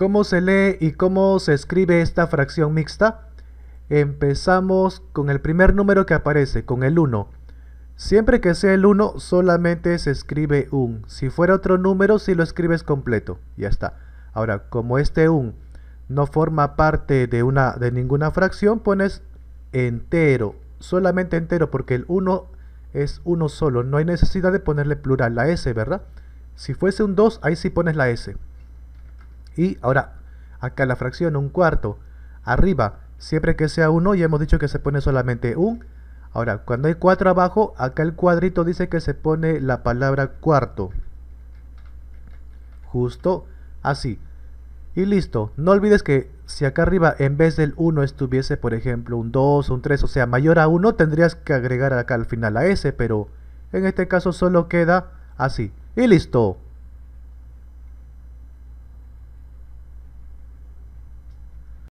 ¿Cómo se lee y cómo se escribe esta fracción mixta? Empezamos con el primer número que aparece, con el 1. Siempre que sea el 1, solamente se escribe un. Si fuera otro número, sí lo escribes completo. Ya está. Ahora, como este un no forma parte de, una, de ninguna fracción, pones entero. Solamente entero, porque el 1 es uno solo. No hay necesidad de ponerle plural, la S, ¿verdad? Si fuese un 2, ahí sí pones la S. Y ahora, acá la fracción, un cuarto, arriba, siempre que sea uno, ya hemos dicho que se pone solamente un. Ahora, cuando hay 4 abajo, acá el cuadrito dice que se pone la palabra cuarto. Justo así. Y listo, no olvides que si acá arriba en vez del 1 estuviese por ejemplo un 2 un 3, o sea mayor a 1 tendrías que agregar acá al final a S, pero en este caso solo queda así. Y listo.